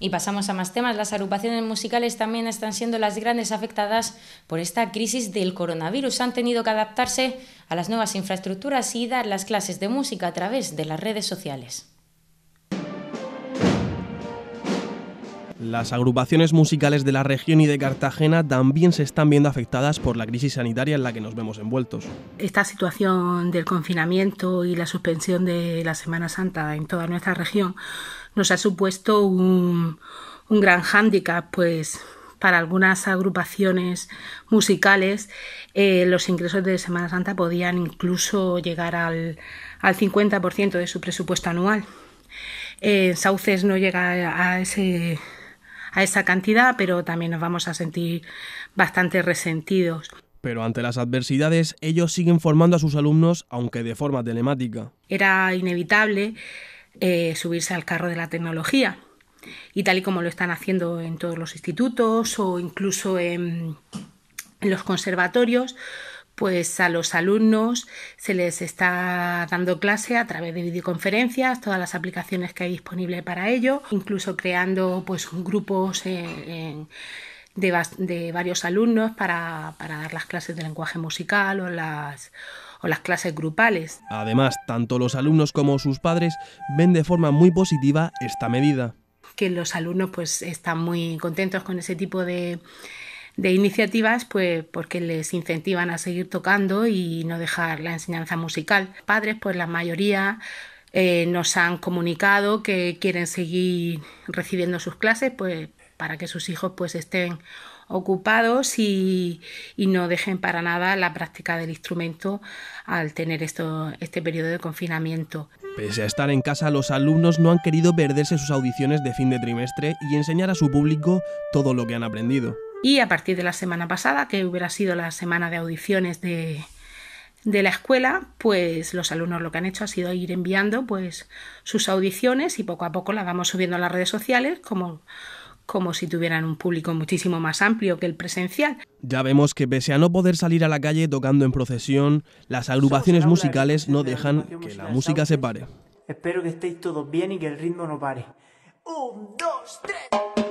Y pasamos a más temas. Las agrupaciones musicales también están siendo las grandes afectadas por esta crisis del coronavirus. Han tenido que adaptarse a las nuevas infraestructuras y dar las clases de música a través de las redes sociales. Las agrupaciones musicales de la región y de Cartagena también se están viendo afectadas por la crisis sanitaria en la que nos vemos envueltos. Esta situación del confinamiento y la suspensión de la Semana Santa en toda nuestra región nos ha supuesto un, un gran hándicap, pues para algunas agrupaciones musicales eh, los ingresos de Semana Santa podían incluso llegar al, al 50% de su presupuesto anual. Eh, Sauces no llega a, ese, a esa cantidad, pero también nos vamos a sentir bastante resentidos. Pero ante las adversidades, ellos siguen formando a sus alumnos, aunque de forma telemática. Era inevitable eh, subirse al carro de la tecnología. Y tal y como lo están haciendo en todos los institutos o incluso en, los conservatorios, pues a los alumnos se les está dando clase a través de videoconferencias, todas las aplicaciones que hay disponibles para ello, incluso creando pues grupos en de, varios alumnos para, dar las clases de lenguaje musical o las, las clases grupales. Además, tanto los alumnos como sus padres ven de forma muy positiva esta medida. Que los alumnos pues están muy contentos con ese tipo de, iniciativas pues porque les incentivan a seguir tocando y no dejar la enseñanza musical. Padres pues la mayoría eh, nos han comunicado que quieren seguir recibiendo sus clases pues para que sus hijos pues estén ocupados y, no dejen para nada la práctica del instrumento al tener esto, este periodo de confinamiento. Pese a estar en casa, los alumnos no han querido perderse sus audiciones de fin de trimestre y enseñar a su público todo lo que han aprendido. Y a partir de la semana pasada, que hubiera sido la semana de audiciones de, la escuela, pues los alumnos lo que han hecho ha sido ir enviando pues sus audiciones y poco a poco las vamos subiendo a las redes sociales como como si tuvieran un público muchísimo más amplio que el presencial. Ya vemos que pese a no poder salir a la calle tocando en procesión, las agrupaciones musicales no dejan que la música se pare. Espero que estéis todos bien y que el ritmo no pare. Un, dos, tres.